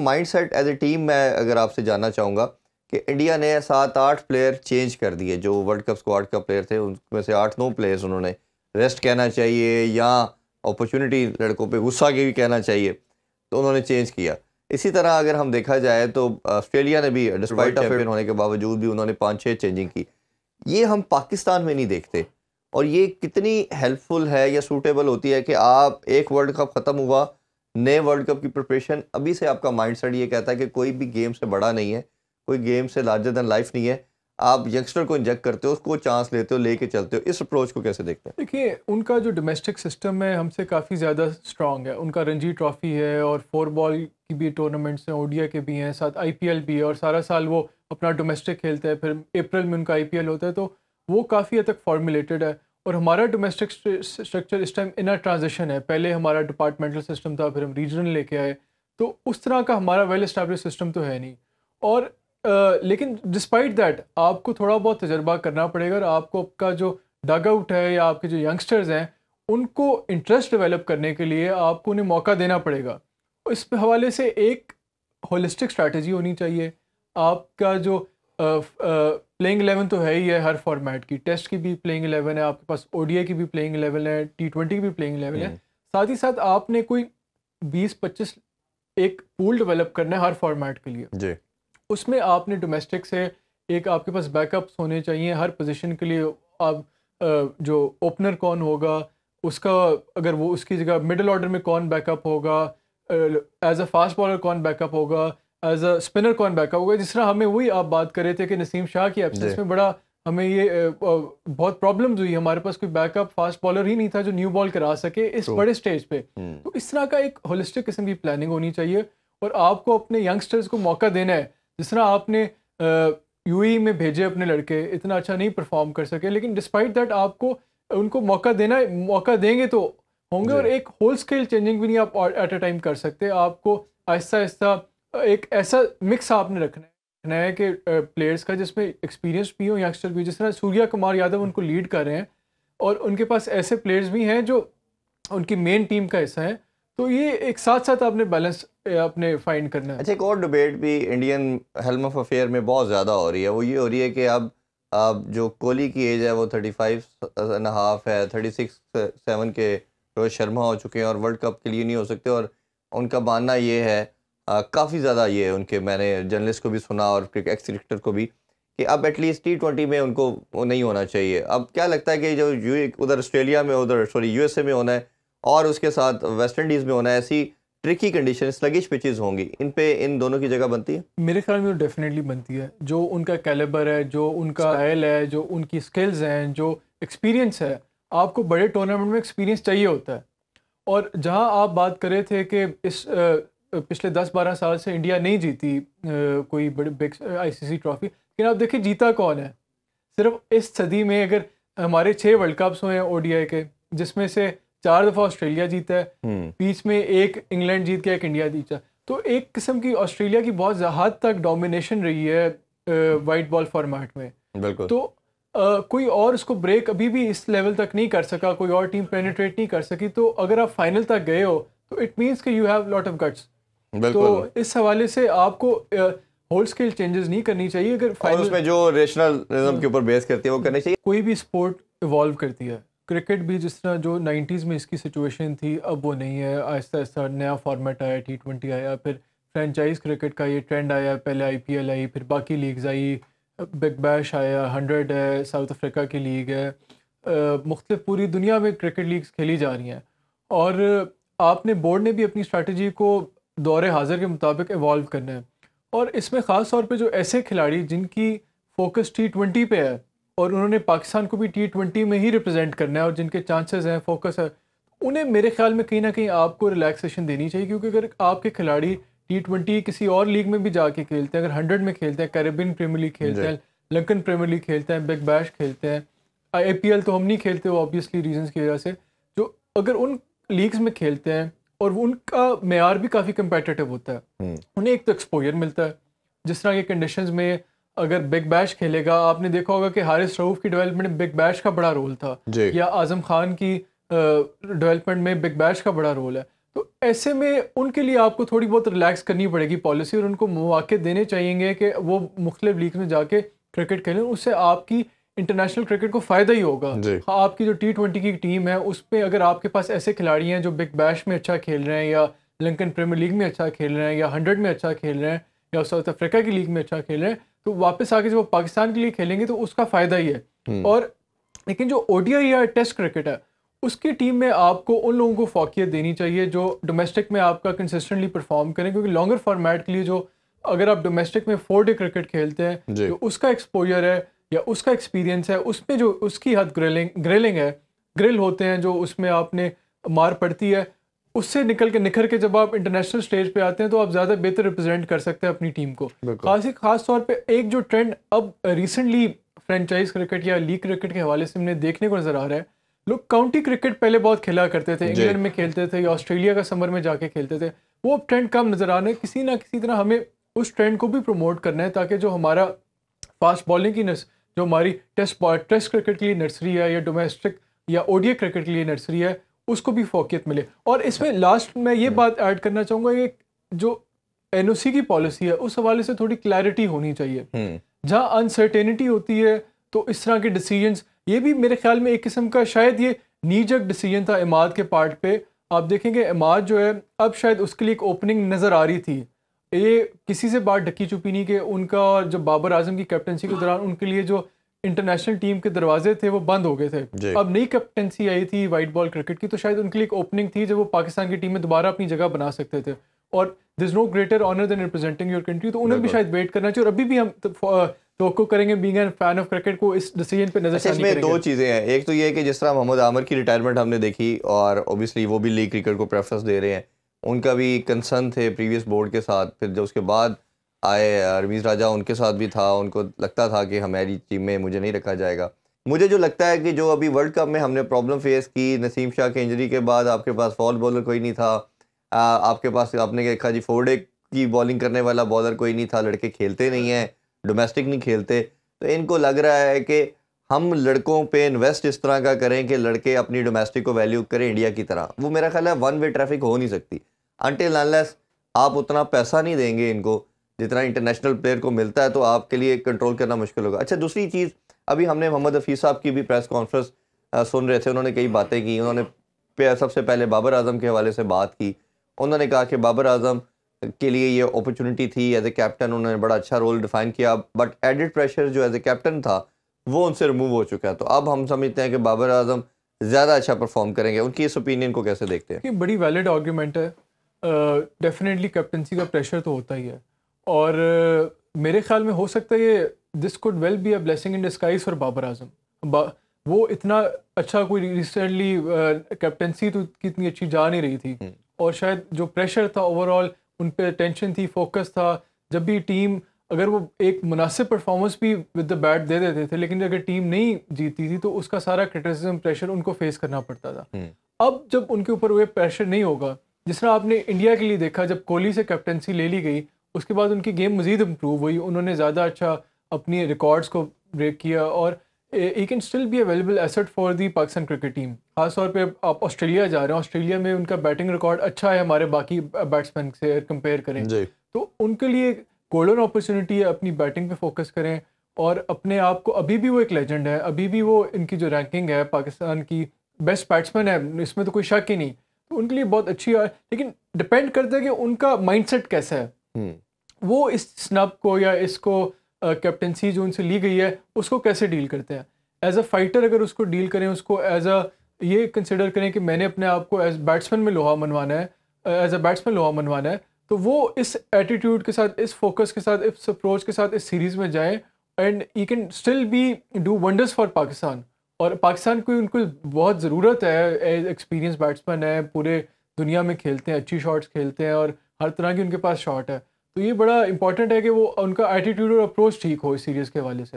Mindset as a team मैं अगर आपसे जानना चाहूँगा कि इंडिया ने सात आठ प्लेयर चेंज कर दिए जो वर्ल्ड कप स्क्वाड का प्लेयर थे उनमें से आठ नौ प्लेयर्स उन्होंने रेस्ट कहना चाहिए या अपॉर्चुनिटी लड़कों पे गुस्सा के भी कहना चाहिए तो उन्होंने चेंज किया इसी तरह अगर हम देखा जाए तो ऑस्ट्रेलिया ने भी डिस्पाइट ऑफ होने के बावजूद भी उन्होंने पाँच छः चेंजिंग की ये हम पाकिस्तान में नहीं देखते और ये कितनी हेल्पफुल है या सूटेबल होती है कि आप एक वर्ल्ड कप ख़त्म हुआ नए वर्ल्ड कप की प्रिपरेशन अभी से आपका सेट ये कहता है कि कोई भी गेम से बड़ा नहीं है कोई गेम से लार्जर दैन लाइफ नहीं है आप यंगस्टर को इंजेक्ट करते हो उसको चांस लेते हो लेके चलते हो इस अप्रोच को कैसे देखते हैं देखिए उनका जो डोमेस्टिक सिस्टम है हमसे काफ़ी ज़्यादा स्ट्रॉन्ग है उनका रणजी ट्रॉफी है और फोर बॉल की भी टूर्नामेंट्स हैं ओडिया के भी हैं साथ आईपीएल भी है और सारा साल वो अपना डोमेस्टिक खेलते हैं फिर अप्रैल में उनका आईपीएल होता है तो वो काफ़ी हद तक फॉर्मुलेटेड है और हमारा डोमेस्टिक स्ट्रक्चर इस टाइम इनर ट्रांजिशन है पहले हमारा डिपार्टमेंटल सिस्टम था फिर हम रीजनल लेके आए तो उस तरह का हमारा वेल इस्टेब्लिश सिस्टम तो है नहीं और आ, लेकिन डिस्पाइट दैट आपको थोड़ा बहुत तजर्बा करना पड़ेगा और आपको आपका जो डग आउट है या आपके जो यंगस्टर्स हैं उनको इंटरेस्ट डेवलप करने के लिए आपको उन्हें मौका देना पड़ेगा इस हवाले से एक होलिस्टिक स्ट्रैटेजी होनी चाहिए आपका जो प्लेइंग इलेवन तो है ही है हर फॉर्मेट की टेस्ट की भी प्लेइंग इलेवन है आपके पास ओडीआई की भी प्लेइंग इलेवन है टी ट्वेंटी की भी प्लेइंग इलेवन है हम्म। साथ ही साथ आपने कोई बीस पच्चीस एक पूल डेवलप करना है हर फॉर्मेट के लिए जी उसमें आपने डोमेस्टिक से एक आपके पास बैकअप्स होने चाहिए हर पोजीशन के लिए आप जो ओपनर कौन होगा उसका अगर वो उसकी जगह मिडिल ऑर्डर में कौन बैकअप होगा एज अ फास्ट बॉलर कौन बैकअप होगा एज अ स्पिनर कौन बैकअप होगा जिस तरह हमें वही आप बात कर रहे थे कि नसीम शाह की एबसेंस में बड़ा हमें ये बहुत प्रॉब्लम्स हुई हमारे पास कोई बैकअप फास्ट बॉलर ही नहीं था जो न्यू बॉल करा सके इस बड़े स्टेज पे हम्म। तो इस तरह का एक होलिस्टिक किस्म की प्लानिंग होनी चाहिए और आपको अपने यंगस्टर्स को मौका देना है जिस तरह आपने यू e में भेजे अपने लड़के इतना अच्छा नहीं परफॉर्म कर सके लेकिन डिस्पाइट दैट आपको उनको मौका देना है मौका देंगे तो होंगे और एक होल स्केल चेंजिंग भी नहीं आप एट अ टाइम कर सकते आपको आहिस्ता आहिस्ता एक ऐसा मिक्स आपने रखना है कि प्लेयर्स का जिसमें एक्सपीरियंस भी हो यंगस्टर भी जिस तरह सूर्या कुमार यादव उनको लीड कर रहे हैं और उनके पास ऐसे प्लेयर्स भी हैं जो उनकी मेन टीम का हिस्सा है तो ये एक साथ साथ आपने बैलेंस आपने फाइंड करना है अच्छा एक और डिबेट भी इंडियन हेलम ऑफ अफेयर में बहुत ज़्यादा हो रही है वो ये हो रही है कि अब अब जो कोहली की एज है वो थर्टी फाइव एंड हाफ है थर्टी सिक्स सेवन के रोहित शर्मा हो चुके हैं और वर्ल्ड कप के लिए नहीं हो सकते और उनका मानना ये है काफ़ी ज़्यादा ये उनके मैंने जर्नलिस्ट को भी सुना और एक्स क्रिकेटर को भी कि अब एटलीस्ट टी ट्वेंटी में उनको नहीं होना चाहिए अब क्या लगता है कि जो यू उधर ऑस्ट्रेलिया में उधर सॉरी यू में होना है और उसके साथ वेस्ट इंडीज़ में होना है ऐसी ट्रिकी कंडीशन स्लगिश पिचेज होंगी इन पे इन दोनों की जगह बनती है मेरे ख्याल में डेफिनेटली बनती है जो उनका कैलेबर है जो उनका स्टाइल है जो उनकी स्किल्स हैं जो एक्सपीरियंस है आपको बड़े टूर्नामेंट में एक्सपीरियंस चाहिए होता है और जहां आप बात करें थे कि इस पिछले 10-12 साल से इंडिया नहीं जीती कोई बड़ी बिग आईसीसी ट्रॉफी लेकिन आप देखिए जीता कौन है सिर्फ इस सदी में अगर हमारे छः वर्ल्ड कप्स हुए हैं ओडीआई के जिसमें से चार दफ़ा ऑस्ट्रेलिया जीता है हम्म। बीच में एक इंग्लैंड जीत गया एक इंडिया जीता तो एक किस्म की ऑस्ट्रेलिया की बहुत हद तक डोमिनेशन रही है वाइट बॉल फॉर्मेट में बिल्कुल तो आ, कोई और उसको ब्रेक अभी भी इस लेवल तक नहीं कर सका कोई और टीम पेनिट्रेट नहीं कर सकी तो अगर आप फाइनल तक गए हो तो इट मीन्स कि you have lot of guts तो इस हवाले से आपको होल स्केल चेंजेस नहीं करनी चाहिए अगर और उसमें जो रेशनल के ऊपर बेस करती है वो करनी चाहिए कोई भी स्पोर्ट इवॉल्व करती है क्रिकेट भी जिस तरह जो 90s में इसकी सिचुएशन थी अब वो नहीं है आहिस्ता आहिस्ता नया फॉर्मेट आया टी ट्वेंटी आया फिर फ्रेंचाइज क्रिकेट का ये ट्रेंड आया पहले आईपीएल आई फिर बाकी लीग्स आई बिग बैश आया हंड्रेड है साउथ अफ्रीका की लीग है मुख्तलिफ पूरी दुनिया में क्रिकेट लीग्स खेली जा रही हैं और आपने बोर्ड ने भी अपनी स्ट्रेटजी को दौरे हाजिर के मुताबिक इवॉल्व करना है और इसमें ख़ास तौर पे जो ऐसे खिलाड़ी जिनकी फोकस टी ट्वेंटी पे है और उन्होंने पाकिस्तान को भी टी ट्वेंटी में ही रिप्रेजेंट करना है और जिनके चांसेस हैं फोकस है उन्हें मेरे ख्याल में कहीं ना कहीं आपको रिलैक्सेशन देनी चाहिए क्योंकि अगर आपके खिलाड़ी टी ट्वेंटी किसी और लीग में भी जाके खेलते हैं अगर हंड्रेड में खेलते हैं कैरेबियन प्रीमियर लीग खेलते हैं लंकन प्रीमियर लीग खेलते हैं बिग बैश खेलते हैं आई तो हम नहीं खेलते वो ऑब्वियसली रीजन की वजह से जो अगर उन लीग्स में खेलते हैं और उनका मैार भी काफ़ी कम्पटिटिव होता है हम्म। उन्हें एक तो एक्सपोजर मिलता है जिस तरह के कंडीशन में अगर बिग बैश खेलेगा आपने देखा होगा कि हारिस रऊफ की डेवलपमेंट में बिग बैश का बड़ा रोल था या आजम खान की डेवलपमेंट में बिग बैश का बड़ा रोल है तो ऐसे में उनके लिए आपको थोड़ी बहुत रिलैक्स करनी पड़ेगी पॉलिसी और उनको मौाक़ देने चाहिए कि वो मुख्तलिफ लीग में जाके क्रिकेट खेलें उससे आपकी इंटरनेशनल क्रिकेट को फ़ायदा ही होगा हाँ आपकी जो टी ट्वेंटी की टीम है उस पर अगर आपके पास ऐसे खिलाड़ी हैं जो बिग बैश में अच्छा खेल रहे हैं या लंकन प्रीमियर लीग में अच्छा खेल रहे हैं या हंड्रेड में अच्छा खेल रहे हैं या साउथ अफ्रीका की लीग में अच्छा खेल रहे हैं तो वापस आके जब वो पाकिस्तान के लिए खेलेंगे तो उसका फ़ायदा ही है हम्म। और लेकिन जो ओडीआई या टेस्ट क्रिकेट है उसकी टीम में आपको उन लोगों को फोकियत देनी चाहिए जो डोमेस्टिक में आपका कंसिस्टेंटली परफॉर्म करें क्योंकि लॉन्गर फॉर्मेट के लिए जो अगर आप डोमेस्टिक में फोर डे क्रिकेट खेलते हैं तो उसका एक्सपोजर है या उसका एक्सपीरियंस है उसमें जो उसकी हद ग्रिलिंग ग्रिलिंग है ग्रिल होते हैं जो उसमें आपने मार पड़ती है उससे निकल के निखर के जब आप इंटरनेशनल स्टेज पे आते हैं तो आप ज़्यादा बेहतर रिप्रेजेंट कर सकते हैं अपनी टीम को खास खास तौर पे एक जो ट्रेंड अब रिसेंटली फ्रेंचाइज क्रिकेट या लीग क्रिकेट के हवाले से हमने देखने को नज़र आ रहा है लोग काउंटी क्रिकेट पहले बहुत खेला करते थे इंग्लैंड में खेलते थे या ऑस्ट्रेलिया का समर में जाके खेलते थे वो अब ट्रेंड कम नज़र आ रहे हैं किसी ना किसी तरह हमें उस ट्रेंड को भी प्रमोट करना है ताकि जो हमारा फास्ट बॉलिंग की नस्ल जो हमारी टेस्ट टेस्ट क्रिकेट के लिए नर्सरी है या डोमेस्टिक या ओडीए क्रिकेट के लिए नर्सरी है उसको भी फोकियत मिले और इसमें लास्ट में ये हम्म। बात ऐड करना चाहूँगा कि जो एन की पॉलिसी है उस हवाले से थोड़ी क्लैरिटी होनी चाहिए हम्म। जहाँ अनसर्टेनिटी होती है तो इस तरह के डिसीजंस ये भी मेरे ख्याल में एक किस्म का शायद ये नीजक डिसीजन था इमाद के पार्ट पे आप देखेंगे इमाद जो है अब शायद उसके लिए एक ओपनिंग नज़र आ रही थी ये किसी से बात ढकी चुपी नहीं कि उनका जब बाबर आजम की कैप्टनसी के दौरान उनके लिए जो इंटरनेशनल टीम के दरवाजे थे वो बंद हो गए थे अब नई कैप्टनसी आई थी वाइट बॉल क्रिकेट की तो शायद उनके लिए एक ओपनिंग थी जब वो पाकिस्तान की टीम में दोबारा अपनी जगह बना सकते थे और this no greater honour than representing your country तो उन्हें भी शायद वेट करना चाहिए और अभी भी हम तो, तो करेंगे being an fan of cricket को इस डिसीजन पे नजर अच्छा, इसमें दो चीज़ें हैं एक तो ये है कि जिस तरह मोहम्मद आमिर की रिटायरमेंट हमने देखी और ओबियसली वो भी लीग क्रिकेट को प्रेफरेंस दे रहे हैं उनका भी कंसर्न थे प्रीवियस बोर्ड के साथ फिर जब उसके बाद आए अरमीज़ राजा उनके साथ भी था उनको लगता था कि हमारी टीम में मुझे नहीं रखा जाएगा मुझे जो लगता है कि जो अभी वर्ल्ड कप में हमने प्रॉब्लम फेस की नसीम शाह के इंजरी के बाद आपके पास फॉल बॉलर कोई नहीं था आ, आपके पास आपने देखा जी फोर्डे की बॉलिंग करने वाला बॉलर कोई नहीं था लड़के खेलते नहीं हैं डोमेस्टिक नहीं खेलते तो इनको लग रहा है कि हम लड़कों पे इन्वेस्ट इस तरह का करें कि लड़के अपनी डोमेस्टिक को वैल्यू करें इंडिया की तरह वो मेरा ख्याल है वन वे ट्रैफिक हो नहीं सकती अनटिल अनलेस आप उतना पैसा नहीं देंगे इनको जितना इंटरनेशनल प्लेयर को मिलता है तो आपके लिए कंट्रोल करना मुश्किल होगा अच्छा दूसरी चीज़ अभी हमने मोहम्मद रफी साहब की भी प्रेस कॉन्फ्रेंस सुन रहे थे उन्होंने कई बातें की उन्होंने सबसे पहले बाबर आजम के हवाले से बात की उन्होंने कहा कि बाबर आजम के लिए ये अपॉर्चुनिटी थी एज ए कैप्टन उन्होंने बड़ा अच्छा रोल डिफाइन किया बट एडिड प्रेशर जो एज ए कैप्टन था वो उनसे रिमूव हो चुका है तो अब हम समझते हैं कि बाबर आजम ज़्यादा अच्छा परफॉर्म करेंगे उनकी इस ओपिनियन को कैसे देखते हैं बड़ी वैलिड आर्ग्यूमेंट है डेफिनेटली कैप्टनसी का प्रेशर तो होता ही है और uh, मेरे ख्याल में हो सकता है ये this could well be a blessing in disguise for Babar Azam वो इतना अच्छा कोई रिसेंटली कैप्टनसी uh, तो कितनी अच्छी जा नहीं रही थी hmm. और शायद जो प्रेशर था ओवरऑल उन पर टेंशन थी फोकस था जब भी टीम अगर वो एक मुनासिब परफॉर्मेंस भी विद द बैट दे देते थे लेकिन अगर टीम नहीं जीती थी तो उसका सारा क्रिटिसिज्म प्रेशर उनको फेस करना पड़ता था hmm. अब जब उनके ऊपर वो प्रेशर नहीं होगा जिस तरह आपने इंडिया के लिए देखा जब कोहली से कैप्टनसी ले ली गई उसके बाद उनकी गेम मज़ीद इम्प्रूव हुई उन्होंने ज़्यादा अच्छा अपनी रिकॉर्ड्स को ब्रेक किया और he can still be a valuable asset for the Pakistan cricket team खासतौर पर आप ऑस्ट्रेलिया जा रहे हैं ऑस्ट्रेलिया में उनका बैटिंग रिकॉर्ड अच्छा है हमारे बाकी बैट्समैन से कंपेयर करें तो उनके लिए गोल्डन अपॉर्चुनिटी है अपनी बैटिंग पे फोकस करें और अपने आप को अभी भी वो एक लेजेंड है अभी भी वो इनकी जो रैंकिंग है पाकिस्तान की बेस्ट बैट्समैन है इसमें तो कोई शक ही नहीं उनके लिए बहुत अच्छी है लेकिन डिपेंड करता है कि उनका माइंडसेट कैसा है हम्म। वो इस स्नब को या इसको कैप्टनसी जो उनसे ली गई है उसको कैसे डील करते हैं एज अ फाइटर अगर उसको डील करें उसको एज अ ये कंसिडर करें कि मैंने अपने आप को एज बैट्समैन में लोहा मनवाना है एज अ बैट्समैन लोहा मनवाना है तो वो इस एटीट्यूड के साथ इस फोकस के साथ इस अप्रोच के साथ इस सीरीज़ में जाएँ and you can still be do wonders for Pakistan और पाकिस्तान को उनको बहुत ज़रूरत है एज एक्सपीरियंस बैट्समैन है पूरे दुनिया में खेलते हैं अच्छी शॉट्स खेलते हैं और हर तरह की उनके पास शॉट है तो ये बड़ा इंपॉर्टेंट है कि वो उनका एटीट्यूड और अप्रोच ठीक हो इस सीरीज़ के हवाले से